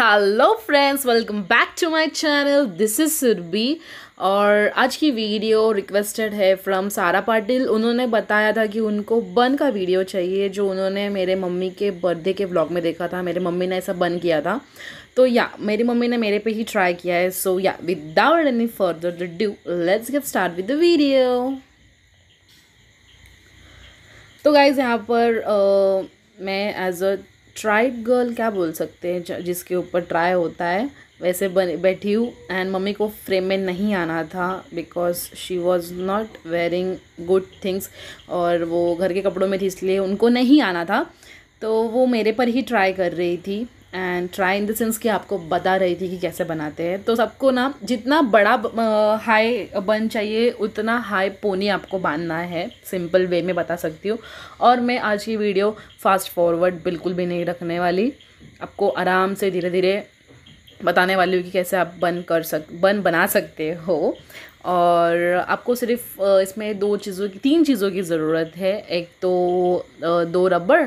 hello friends welcome back to my channel this is Surbhi और आज की वीडियो रिक्वेस्टेड है फ्रॉम सारा पाटिल उन्होंने बताया था कि उनको बन का वीडियो चाहिए जो उन्होंने मेरे मम्मी के बर्थडे के व्लॉग में देखा था मेरे मम्मी ने ऐसा बन किया था तो या मेरी मम्मी ने मेरे पे ही ट्राई किया है so yeah without any further ado let's get start with the video तो गाइज यहाँ पर uh, मैं एज अ ट्राइब गर्ल क्या बोल सकते हैं जिसके ऊपर ट्राई होता है वैसे बने बैठी हूँ एंड मम्मी को फ्रेम में नहीं आना था because she was not wearing good things और वो घर के कपड़ों में थी इसलिए उनको नहीं आना था तो वो मेरे पर ही ट्राई कर रही थी and try in the sense कि आपको बता रही थी कि कैसे बनाते हैं तो सबको ना जितना बड़ा हाई बन चाहिए उतना हाई पोनी आपको बांधना है सिंपल वे में बता सकती हूँ और मैं आज की वीडियो फास्ट फॉरवर्ड बिल्कुल भी नहीं रखने वाली आपको आराम से धीरे धीरे बताने वाली हूँ कि कैसे आप बन कर सक बन बना सकते हो और आपको सिर्फ इसमें दो चीज़ों की तीन चीज़ों की ज़रूरत है एक तो दो रबड़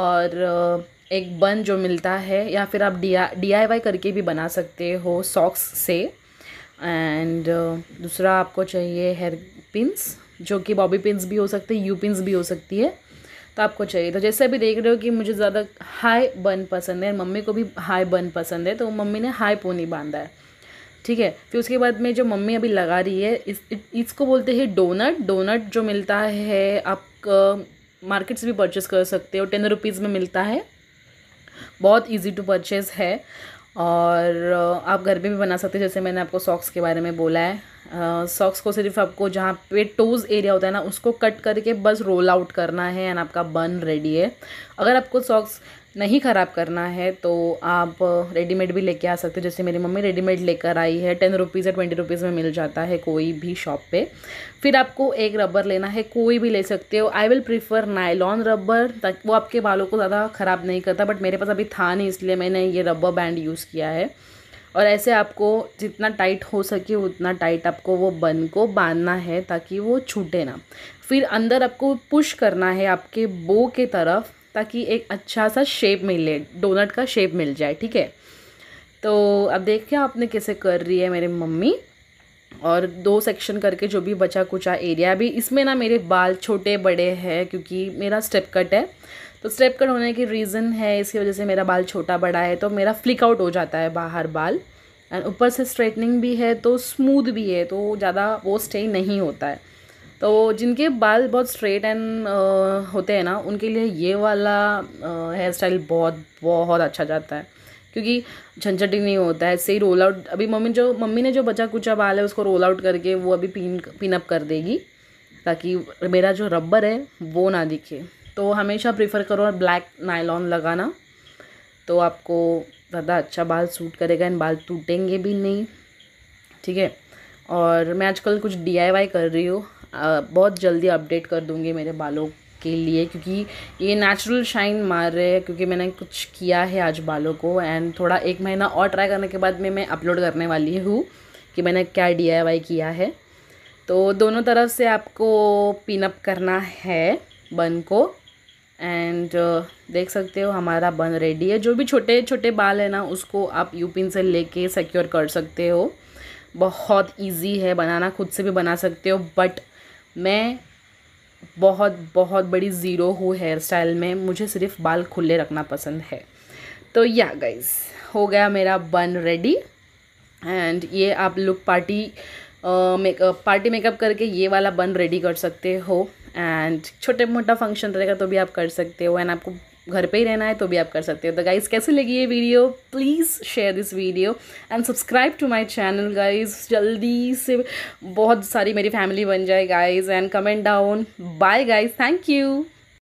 और एक बन जो मिलता है या फिर आप डी डी आई वाई करके भी बना सकते हो सॉक्स से एंड uh, दूसरा आपको चाहिए हेयर पिंस जो कि बॉबी पिंस भी हो सकते हैं यू पिंस भी हो सकती है तो आपको चाहिए तो जैसे अभी देख रहे हो कि मुझे ज़्यादा हाई बन पसंद है मम्मी को भी हाई बन पसंद है तो मम्मी ने हाई पोनी बांधा है ठीक है फिर उसके बाद में जो मम्मी अभी लगा रही है इस इसको बोलते हैं डोनट डोनट जो मिलता है आप मार्केट uh, से भी परचेस कर सकते हो टेन रुपीज़ में मिलता है बहुत ईजी टू परचेज़ है और आप घर पे भी बना सकते हैं जैसे मैंने आपको सॉक्स के बारे में बोला है सॉक्स को सिर्फ आपको जहाँ पे टोज़ एरिया होता है ना उसको कट करके बस रोल आउट करना है एंड आपका बन रेडी है अगर आपको सॉक्स नहीं ख़राब करना है तो आप रेडीमेड भी लेके आ सकते हो जैसे मेरी मम्मी रेडीमेड लेकर आई है टेन रुपीज़ या ट्वेंटी रुपीज़ में मिल जाता है कोई भी शॉप पे फिर आपको एक रबर लेना है कोई भी ले सकते हो I will prefer nylon rubber ताकि वो आपके बालों को ज़्यादा ख़राब नहीं करता बट मेरे पास अभी था नहीं इसलिए मैंने ये रबर बैंड यूज़ किया है और ऐसे आपको जितना टाइट हो सके उतना टाइट आपको वो बन को बांधना है ताकि वो छूटे ना फिर अंदर आपको पुश करना है आपके बो के तरफ ताकि एक अच्छा सा शेप मिले डोनट का शेप मिल जाए ठीक है तो अब देखिए आपने कैसे कर रही है मेरी मम्मी और दो सेक्शन करके जो भी बचा कुचा एरिया भी इसमें ना मेरे बाल छोटे बड़े हैं क्योंकि मेरा स्टेप कट है तो स्टेप कट होने की रीज़न है इसकी वजह से मेरा बाल छोटा बड़ा है तो मेरा फ्लिक आउट हो जाता है बाहर बाल एंड ऊपर से स्ट्रेटनिंग भी है तो स्मूथ भी है तो ज़्यादा वो स्टे नहीं होता है तो जिनके बाल बहुत स्ट्रेट एंड होते हैं ना उनके लिए ये वाला हेयर स्टाइल बहुत बहुत अच्छा जाता है क्योंकि झंझटी नहीं होता है सही रोल आउट अभी मम्मी जो मम्मी ने जो बचा कुचा बाल है उसको रोल आउट करके वो अभी पिन पिनअप कर देगी ताकि मेरा जो रबर है वो ना दिखे तो हमेशा प्रीफर करो ब्लैक नायलॉन लगाना तो आपको ज़्यादा अच्छा बाल सूट करेगा एंड बाल टूटेंगे भी नहीं ठीक है और मैं आजकल कुछ डी कर रही हूँ बहुत जल्दी अपडेट कर दूँगी मेरे बालों के लिए क्योंकि ये नेचुरल शाइन मार रहे हैं क्योंकि मैंने कुछ किया है आज बालों को एंड थोड़ा एक महीना और ट्राई करने के बाद में मैं अपलोड करने वाली हूँ कि मैंने क्या डी किया है तो दोनों तरफ से आपको पिनअप करना है बन को एंड uh, देख सकते हो हमारा बन रेडी है जो भी छोटे छोटे बाल है ना उसको आप यू पिन से लेके सिक्योर कर सकते हो बहुत इजी है बनाना खुद से भी बना सकते हो बट मैं बहुत बहुत बड़ी ज़ीरो हूँ हेयर स्टाइल में मुझे सिर्फ बाल खुले रखना पसंद है तो या गाइज हो गया मेरा बन रेडी एंड ये आप look party makeup party makeup करके ये वाला बन रेडी कर सकते हो एंड छोटे मोटा फंक्शन रहेगा तो भी आप कर सकते हो एंड आपको घर पे ही रहना है तो भी आप कर सकते हो तो गाइज़ कैसे लगी ये video please share this video and subscribe to my channel guys जल्दी से बहुत सारी मेरी फैमिली बन जाए guys and comment down bye guys thank you